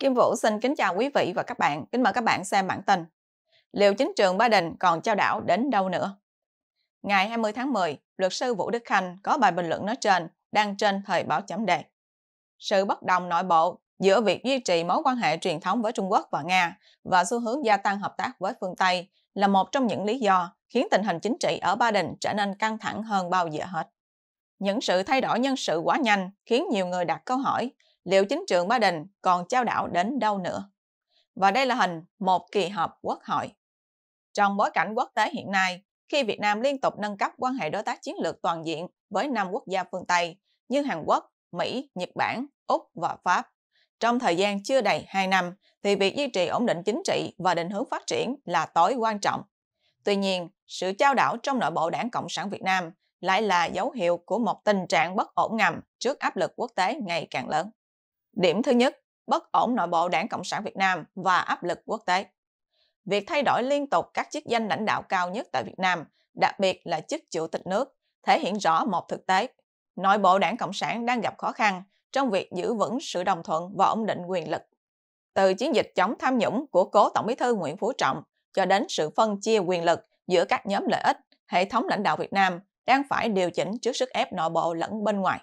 Kim Vũ xin kính chào quý vị và các bạn, kính mời các bạn xem bản tin. Liệu chính trường Ba Đình còn trao đảo đến đâu nữa? Ngày 20 tháng 10, luật sư Vũ Đức Khanh có bài bình luận nói trên đăng trên thời báo chấm đề. Sự bất đồng nội bộ giữa việc duy trì mối quan hệ truyền thống với Trung Quốc và Nga và xu hướng gia tăng hợp tác với phương Tây là một trong những lý do khiến tình hình chính trị ở Ba Đình trở nên căng thẳng hơn bao giờ hết. Những sự thay đổi nhân sự quá nhanh khiến nhiều người đặt câu hỏi liệu chính trường Ba Đình còn trao đảo đến đâu nữa. Và đây là hình một kỳ họp quốc hội. Trong bối cảnh quốc tế hiện nay, khi Việt Nam liên tục nâng cấp quan hệ đối tác chiến lược toàn diện với năm quốc gia phương Tây như Hàn Quốc, Mỹ, Nhật Bản, Úc và Pháp. Trong thời gian chưa đầy 2 năm, thì việc duy trì ổn định chính trị và định hướng phát triển là tối quan trọng. Tuy nhiên, sự trao đảo trong nội bộ đảng Cộng sản Việt Nam lại là dấu hiệu của một tình trạng bất ổn ngầm trước áp lực quốc tế ngày càng lớn. Điểm thứ nhất, bất ổn nội bộ đảng Cộng sản Việt Nam và áp lực quốc tế. Việc thay đổi liên tục các chức danh lãnh đạo cao nhất tại Việt Nam, đặc biệt là chức chủ tịch nước, thể hiện rõ một thực tế. Nội bộ đảng Cộng sản đang gặp khó khăn trong việc giữ vững sự đồng thuận và ổn định quyền lực. Từ chiến dịch chống tham nhũng của cố Tổng bí thư Nguyễn Phú Trọng cho đến sự phân chia quyền lực giữa các nhóm lợi ích, hệ thống lãnh đạo Việt Nam đang phải điều chỉnh trước sức ép nội bộ lẫn bên ngoài.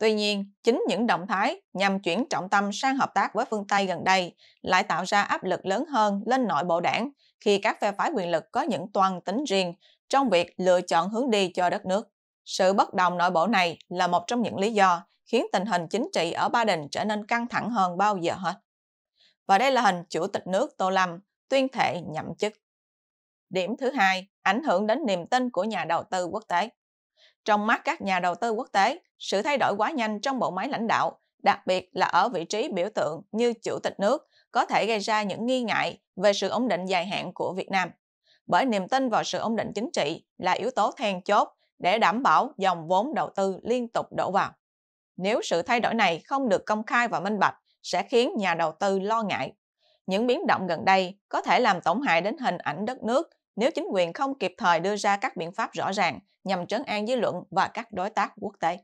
Tuy nhiên, chính những động thái nhằm chuyển trọng tâm sang hợp tác với phương Tây gần đây lại tạo ra áp lực lớn hơn lên nội bộ đảng khi các phe phái quyền lực có những toàn tính riêng trong việc lựa chọn hướng đi cho đất nước. Sự bất đồng nội bộ này là một trong những lý do khiến tình hình chính trị ở Ba Đình trở nên căng thẳng hơn bao giờ hết. Và đây là hình Chủ tịch nước Tô Lâm tuyên thệ nhậm chức. Điểm thứ hai, ảnh hưởng đến niềm tin của nhà đầu tư quốc tế. Trong mắt các nhà đầu tư quốc tế, sự thay đổi quá nhanh trong bộ máy lãnh đạo, đặc biệt là ở vị trí biểu tượng như chủ tịch nước, có thể gây ra những nghi ngại về sự ổn định dài hạn của Việt Nam. Bởi niềm tin vào sự ổn định chính trị là yếu tố then chốt để đảm bảo dòng vốn đầu tư liên tục đổ vào. Nếu sự thay đổi này không được công khai và minh bạch, sẽ khiến nhà đầu tư lo ngại. Những biến động gần đây có thể làm tổn hại đến hình ảnh đất nước nếu chính quyền không kịp thời đưa ra các biện pháp rõ ràng nhằm trấn an dư luận và các đối tác quốc tế.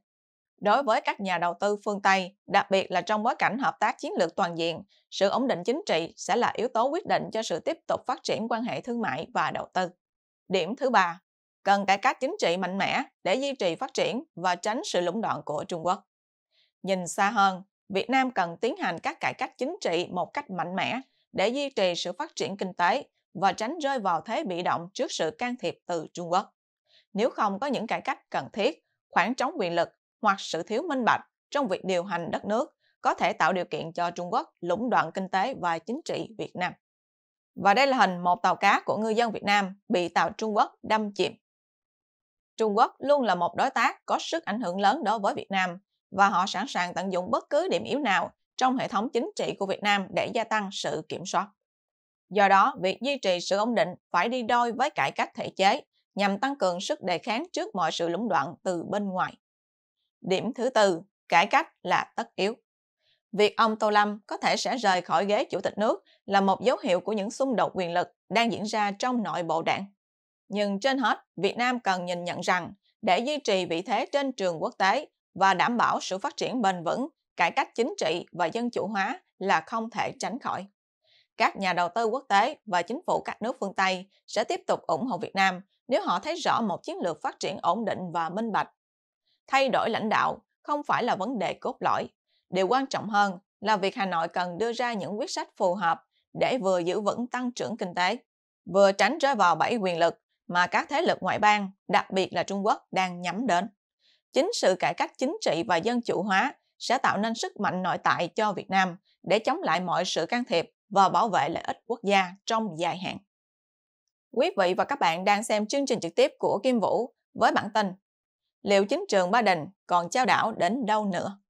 Đối với các nhà đầu tư phương Tây, đặc biệt là trong bối cảnh hợp tác chiến lược toàn diện, sự ổn định chính trị sẽ là yếu tố quyết định cho sự tiếp tục phát triển quan hệ thương mại và đầu tư. Điểm thứ ba, cần cải cách chính trị mạnh mẽ để duy trì phát triển và tránh sự lũng đoạn của Trung Quốc. Nhìn xa hơn, Việt Nam cần tiến hành các cải cách chính trị một cách mạnh mẽ để duy trì sự phát triển kinh tế và tránh rơi vào thế bị động trước sự can thiệp từ Trung Quốc nếu không có những cải cách cần thiết, khoảng trống quyền lực hoặc sự thiếu minh bạch trong việc điều hành đất nước có thể tạo điều kiện cho Trung Quốc lũng đoạn kinh tế và chính trị Việt Nam. Và đây là hình một tàu cá của ngư dân Việt Nam bị tàu Trung Quốc đâm chìm. Trung Quốc luôn là một đối tác có sức ảnh hưởng lớn đối với Việt Nam và họ sẵn sàng tận dụng bất cứ điểm yếu nào trong hệ thống chính trị của Việt Nam để gia tăng sự kiểm soát. Do đó, việc duy trì sự ổn định phải đi đôi với cải cách thể chế nhằm tăng cường sức đề kháng trước mọi sự lũng đoạn từ bên ngoài. Điểm thứ tư, cải cách là tất yếu. Việc ông Tô Lâm có thể sẽ rời khỏi ghế chủ tịch nước là một dấu hiệu của những xung đột quyền lực đang diễn ra trong nội bộ đảng. Nhưng trên hết, Việt Nam cần nhìn nhận rằng để duy trì vị thế trên trường quốc tế và đảm bảo sự phát triển bền vững, cải cách chính trị và dân chủ hóa là không thể tránh khỏi. Các nhà đầu tư quốc tế và chính phủ các nước phương Tây sẽ tiếp tục ủng hộ Việt Nam nếu họ thấy rõ một chiến lược phát triển ổn định và minh bạch. Thay đổi lãnh đạo không phải là vấn đề cốt lõi. Điều quan trọng hơn là việc Hà Nội cần đưa ra những quyết sách phù hợp để vừa giữ vững tăng trưởng kinh tế, vừa tránh rơi vào bẫy quyền lực mà các thế lực ngoại bang, đặc biệt là Trung Quốc, đang nhắm đến. Chính sự cải cách chính trị và dân chủ hóa sẽ tạo nên sức mạnh nội tại cho Việt Nam để chống lại mọi sự can thiệp và bảo vệ lợi ích quốc gia trong dài hạn. Quý vị và các bạn đang xem chương trình trực tiếp của Kim Vũ với bản tin Liệu chính trường Ba Đình còn trao đảo đến đâu nữa?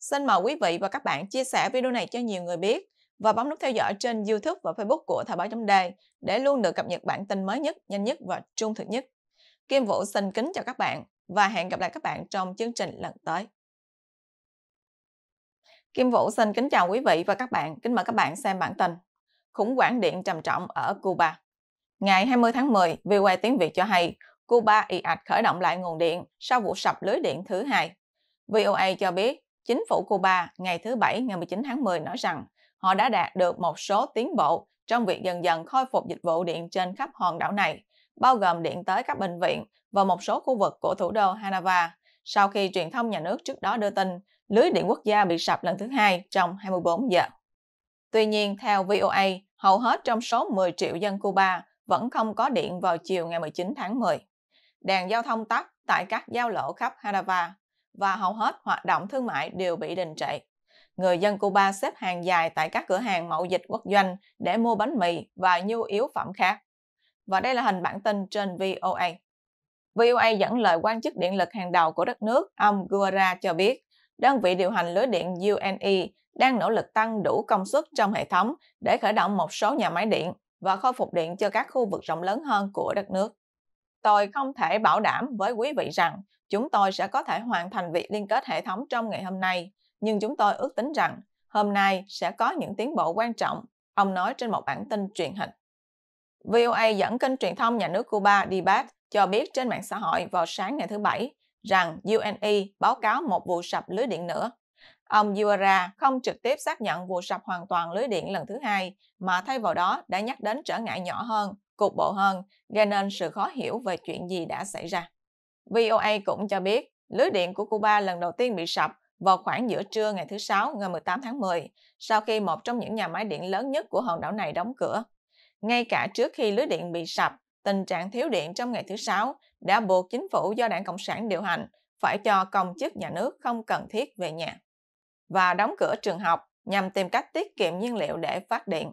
Xin mời quý vị và các bạn chia sẻ video này cho nhiều người biết và bấm nút theo dõi trên YouTube và Facebook của Thời báo chấm đề để luôn được cập nhật bản tin mới nhất, nhanh nhất và trung thực nhất. Kim Vũ xin kính chào các bạn và hẹn gặp lại các bạn trong chương trình lần tới. Kim Vũ xin kính chào quý vị và các bạn, kính mời các bạn xem bản tin khủng hoảng điện trầm trọng ở Cuba. Ngày 20 tháng 10, VOA tiếng Việt cho hay Cuba ị ạch khởi động lại nguồn điện sau vụ sập lưới điện thứ hai. VOA cho biết chính phủ Cuba ngày thứ Bảy ngày 19 tháng 10 nói rằng họ đã đạt được một số tiến bộ trong việc dần dần khôi phục dịch vụ điện trên khắp hòn đảo này, bao gồm điện tới các bệnh viện và một số khu vực của thủ đô Hanava, sau khi truyền thông nhà nước trước đó đưa tin lưới điện quốc gia bị sập lần thứ hai trong 24 giờ. Tuy nhiên, theo VOA, hầu hết trong số 10 triệu dân Cuba vẫn không có điện vào chiều ngày 19 tháng 10. Đèn giao thông tắt tại các giao lộ khắp Hanava và hầu hết hoạt động thương mại đều bị đình trệ. Người dân Cuba xếp hàng dài tại các cửa hàng mậu dịch quốc doanh để mua bánh mì và nhu yếu phẩm khác. Và đây là hình bản tin trên VOA. VOA dẫn lời quan chức điện lực hàng đầu của đất nước, ông Guara cho biết, đơn vị điều hành lưới điện UNE đang nỗ lực tăng đủ công suất trong hệ thống để khởi động một số nhà máy điện và khôi phục điện cho các khu vực rộng lớn hơn của đất nước. Tôi không thể bảo đảm với quý vị rằng chúng tôi sẽ có thể hoàn thành việc liên kết hệ thống trong ngày hôm nay, nhưng chúng tôi ước tính rằng hôm nay sẽ có những tiến bộ quan trọng, ông nói trên một bản tin truyền hình. VOA dẫn kênh truyền thông nhà nước Cuba Debate cho biết trên mạng xã hội vào sáng ngày thứ Bảy rằng UNE báo cáo một vụ sập lưới điện nữa Ông Yuara không trực tiếp xác nhận vụ sập hoàn toàn lưới điện lần thứ hai, mà thay vào đó đã nhắc đến trở ngại nhỏ hơn, cục bộ hơn, gây nên sự khó hiểu về chuyện gì đã xảy ra. VOA cũng cho biết, lưới điện của Cuba lần đầu tiên bị sập vào khoảng giữa trưa ngày thứ Sáu ngày 18 tháng 10, sau khi một trong những nhà máy điện lớn nhất của hòn đảo này đóng cửa. Ngay cả trước khi lưới điện bị sập, tình trạng thiếu điện trong ngày thứ Sáu đã buộc chính phủ do đảng Cộng sản điều hành phải cho công chức nhà nước không cần thiết về nhà và đóng cửa trường học nhằm tìm cách tiết kiệm nhiên liệu để phát điện.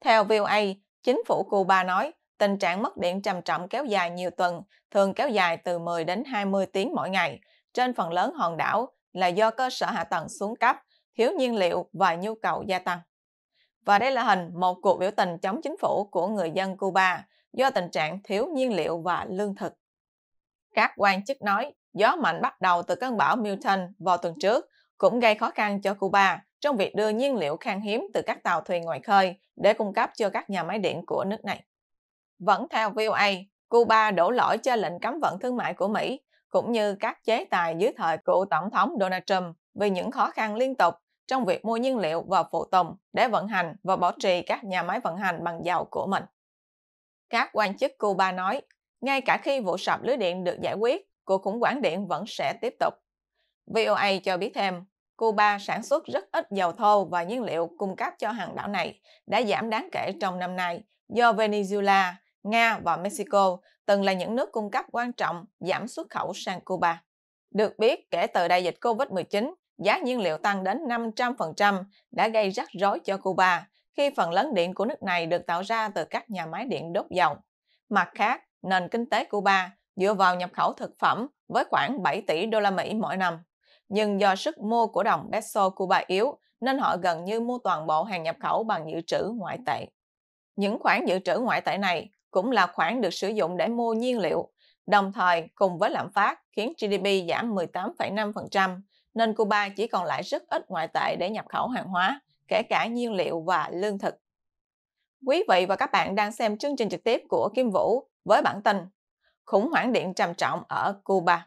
Theo VOA, chính phủ Cuba nói tình trạng mất điện trầm trọng kéo dài nhiều tuần, thường kéo dài từ 10 đến 20 tiếng mỗi ngày, trên phần lớn hòn đảo là do cơ sở hạ tầng xuống cấp, thiếu nhiên liệu và nhu cầu gia tăng. Và đây là hình một cuộc biểu tình chống chính phủ của người dân Cuba do tình trạng thiếu nhiên liệu và lương thực. Các quan chức nói gió mạnh bắt đầu từ cơn bão Milton vào tuần trước cũng gây khó khăn cho Cuba trong việc đưa nhiên liệu khan hiếm từ các tàu thuyền ngoài khơi để cung cấp cho các nhà máy điện của nước này. Vẫn theo VOA, Cuba đổ lỗi cho lệnh cấm vận thương mại của Mỹ cũng như các chế tài dưới thời cựu Tổng thống Donald Trump vì những khó khăn liên tục trong việc mua nhiên liệu và phụ tùng để vận hành và bảo trì các nhà máy vận hành bằng dầu của mình. Các quan chức Cuba nói, ngay cả khi vụ sập lưới điện được giải quyết, cuộc khủng hoảng điện vẫn sẽ tiếp tục. VOA cho biết thêm, Cuba sản xuất rất ít dầu thô và nhiên liệu cung cấp cho hòn đảo này đã giảm đáng kể trong năm nay do Venezuela, Nga và Mexico từng là những nước cung cấp quan trọng giảm xuất khẩu sang Cuba. Được biết, kể từ đại dịch COVID-19, giá nhiên liệu tăng đến 500% đã gây rắc rối cho Cuba khi phần lớn điện của nước này được tạo ra từ các nhà máy điện đốt dầu. Mặt khác, nền kinh tế Cuba dựa vào nhập khẩu thực phẩm với khoảng 7 tỷ đô la Mỹ mỗi năm nhưng do sức mua của đồng peso Cuba yếu nên họ gần như mua toàn bộ hàng nhập khẩu bằng dự trữ ngoại tệ. Những khoản dự trữ ngoại tệ này cũng là khoản được sử dụng để mua nhiên liệu, đồng thời cùng với lạm phát khiến GDP giảm 18,5%, nên Cuba chỉ còn lại rất ít ngoại tệ để nhập khẩu hàng hóa, kể cả nhiên liệu và lương thực. Quý vị và các bạn đang xem chương trình trực tiếp của Kim Vũ với bản tin Khủng hoảng điện trầm trọng ở Cuba.